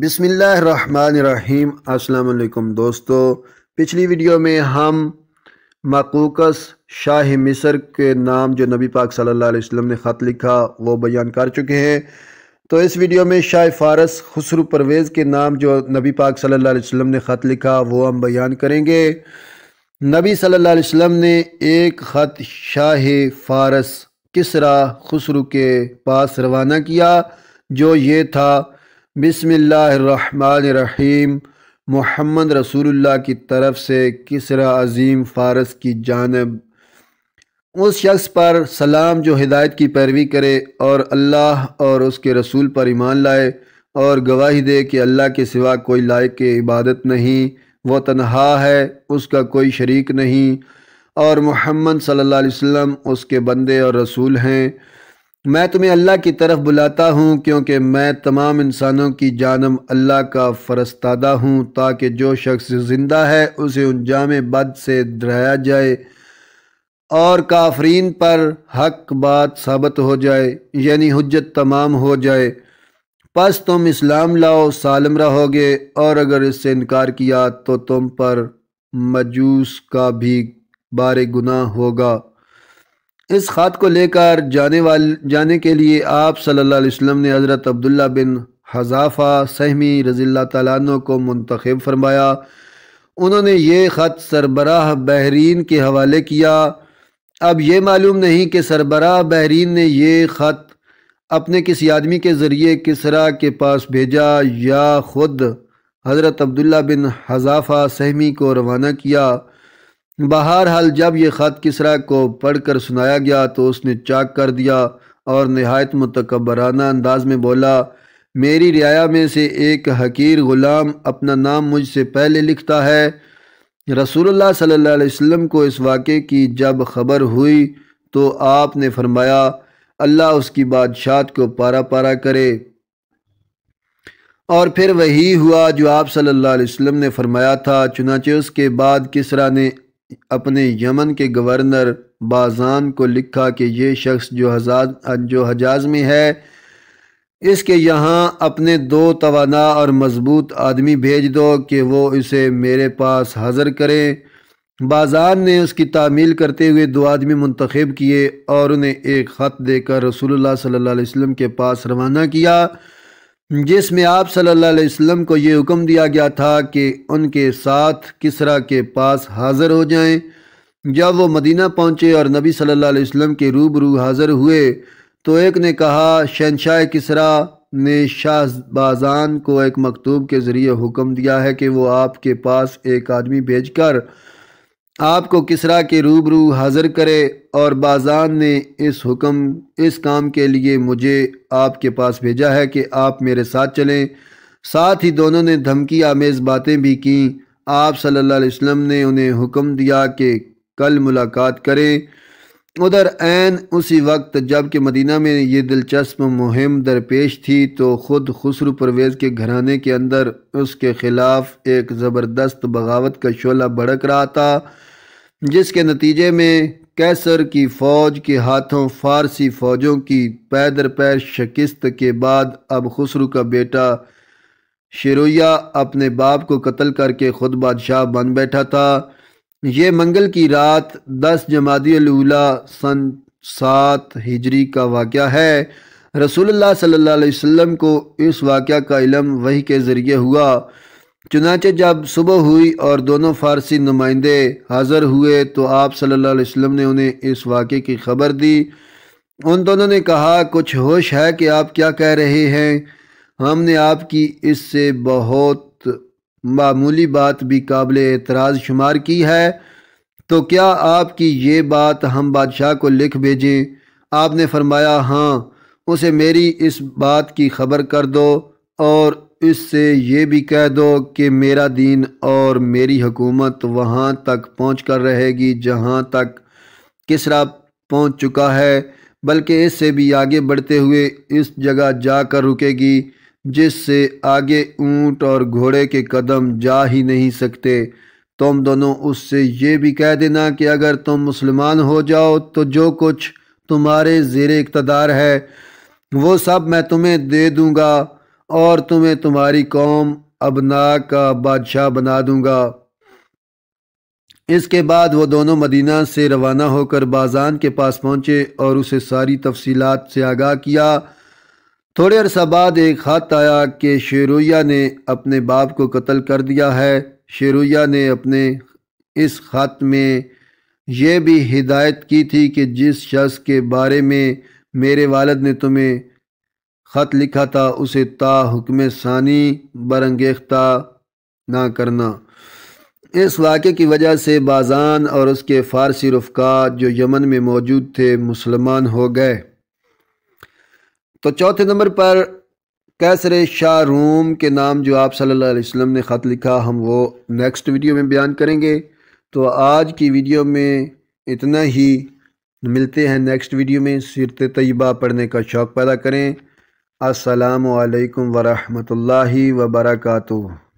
بسم اللہ الرحمن الرحیم السلام علیکم دوستو پچھلی ویڈیو میں ہم مقوقس شاہ مصر کے نام جو نبی پاک صلی اللہ علیہ وسلم نے خط لکھا وہ بیان کر چکے ہیں تو اس ویڈیو میں شاہ فارس خسرو پرویز کے نام جو نبی پاک صلی اللہ علیہ وسلم نے خط لکھا وہ ہم بیان کریں گے نبی صلی اللہ علیہ وسلم نے ایک خط شاہ فارس کس خسرو کے پاس روانہ کیا جو یہ تھا بسم اللہ الرحمن الرحیم محمد رسول اللہ کی طرف سے کسرا عظیم فارس کی جانب اس شخص پر سلام جو ہدایت کی پیروی کرے اور اللہ اور اس کے رسول پر ایمان لائے اور گواہی دے کہ اللہ کے سوا کوئی لائق عبادت نہیں وہ تنہا ہے اس کا کوئی شریک نہیں اور محمد صلی اللہ علیہ وسلم اس کے بندے اور رسول ہیں میں تمہیں اللہ کی طرف بلاتا ہوں کیونکہ میں تمام انسانوں کی جانب اللہ کا فرستادہ ہوں تاکہ جو شخص زندہ ہے اسے انجام بد سے درہایا جائے اور کافرین پر حق بات ثابت ہو جائے یعنی حجت تمام ہو جائے پس تم اسلام لاؤ سالم رہو گے اور اگر اس سے انکار کیا تو تم پر مجوس کا بھی بار گناہ ہوگا اس خط کو لے کر جانے وال جانے کے لیے آپ صلی اللہ علیہ وسلم نے حضرت عبداللہ بن حذافہ سہمی رضی اللہ تعالیٰ عنہ کو منتخب فرمایا انہوں نے یہ خط سربراہ بحرین کے حوالے کیا اب یہ معلوم نہیں کہ سربراہ بحرین نے یہ خط اپنے کسی آدمی کے ذریعے کسرا کے پاس بھیجا یا خود حضرت عبداللہ بن حذافہ سہمی کو روانہ کیا بہرحال جب یہ خط کسرا کو پڑھ کر سنایا گیا تو اس نے چاک کر دیا اور نہایت متکبرانہ انداز میں بولا میری رعایا میں سے ایک حقیر غلام اپنا نام مجھ سے پہلے لکھتا ہے رسول اللہ صلی اللہ علیہ وسلم کو اس واقعے کی جب خبر ہوئی تو آپ نے فرمایا اللہ اس کی بادشاہت کو پارا پارا کرے اور پھر وہی ہوا جو آپ صلی اللہ علیہ وسلم نے فرمایا تھا چنانچہ اس کے بعد کسرا نے اپنے یمن کے گورنر بازان کو لکھا کہ یہ شخص جو جو حجاز حجاز میں ہے اس کے یہاں اپنے دو توانا اور مضبوط آدمی بھیج دو کہ وہ اسے میرے پاس حاضر کریں بازار نے اس کی تعمیل کرتے ہوئے دو آدمی منتخب کیے اور انہیں ایک خط دے کر رسول اللہ صلی اللہ علیہ وسلم کے پاس روانہ کیا جس میں آپ صلی اللہ علیہ وسلم کو یہ حکم دیا گیا تھا کہ ان کے ساتھ کسرا کے پاس حاضر ہو جائیں جب وہ مدینہ پہنچے اور نبی صلی اللہ علیہ وسلم کے روبرو حاضر ہوئے تو ایک نے کہا شہنشاہ کسرا نے شاہ بازان کو ایک مکتوب کے ذریعے حکم دیا ہے کہ وہ آپ کے پاس ایک آدمی بھیج کر آپ کو کسرا کے روبرو حاضر کرے اور بازان نے اس حکم اس کام کے لیے مجھے آپ کے پاس بھیجا ہے کہ آپ میرے ساتھ چلیں ساتھ ہی دونوں نے دھمکی آمیز باتیں بھی کیں آپ صلی اللہ علیہ وسلم نے انہیں حکم دیا کہ کل ملاقات کریں ادھر عین اسی وقت جب کہ مدینہ میں یہ دلچسپ مہم درپیش تھی تو خود خسرو پرویز کے گھرانے کے اندر اس کے خلاف ایک زبردست بغاوت کا شعلہ بھڑک رہا تھا جس کے نتیجے میں کیسر کی فوج کے ہاتھوں فارسی فوجوں کی پیدر پیر شکست کے بعد اب خسرو کا بیٹا شیرویہ اپنے باپ کو قتل کر کے خود بادشاہ بن بیٹھا تھا یہ منگل کی رات دس جمادی جماعتی سن سات ہجری کا واقعہ ہے رسول اللہ صلی اللہ علیہ وسلم کو اس واقعہ کا علم وہی کے ذریعے ہوا چنانچہ جب صبح ہوئی اور دونوں فارسی نمائندے حاضر ہوئے تو آپ صلی اللہ علیہ وسلم نے انہیں اس واقعے کی خبر دی ان دونوں نے کہا کچھ ہوش ہے کہ آپ کیا کہہ رہے ہیں ہم نے آپ کی اس سے بہت معمولی بات بھی قابل اعتراض شمار کی ہے تو کیا آپ کی یہ بات ہم بادشاہ کو لکھ بھیجیں آپ نے فرمایا ہاں اسے میری اس بات کی خبر کر دو اور اس سے یہ بھی کہہ دو کہ میرا دین اور میری حکومت وہاں تک پہنچ کر رہے گی جہاں تک کس پہنچ چکا ہے بلکہ اس سے بھی آگے بڑھتے ہوئے اس جگہ جا کر رکے گی جس سے آگے اونٹ اور گھوڑے کے قدم جا ہی نہیں سکتے تم دونوں اس سے یہ بھی کہہ دینا کہ اگر تم مسلمان ہو جاؤ تو جو کچھ تمہارے زیر اقتدار ہے وہ سب میں تمہیں دے دوں گا اور تمہیں تمہاری قوم ابنا کا بادشاہ بنا دوں گا اس کے بعد وہ دونوں مدینہ سے روانہ ہو کر بازان کے پاس پہنچے اور اسے ساری تفصیلات سے آگاہ کیا تھوڑے عرصہ بعد ایک خط آیا کہ شیرویہ نے اپنے باپ کو قتل کر دیا ہے شیرویہ نے اپنے اس خط میں یہ بھی ہدایت کی تھی کہ جس شخص کے بارے میں میرے والد نے تمہیں خط لکھا تھا اسے تا حکم ثانی برانگیختہ نہ کرنا اس واقعے کی وجہ سے بازان اور اس کے فارسی رفقات جو یمن میں موجود تھے مسلمان ہو گئے تو چوتھے نمبر پر کیسر شاہ روم کے نام جو آپ صلی اللہ علیہ وسلم نے خط لکھا ہم وہ نیکسٹ ویڈیو میں بیان کریں گے تو آج کی ویڈیو میں اتنا ہی ملتے ہیں نیکسٹ ویڈیو میں سیرت طیبہ پڑھنے کا شوق پیدا کریں السلام علیکم ورحمۃ اللہ وبرکاتہ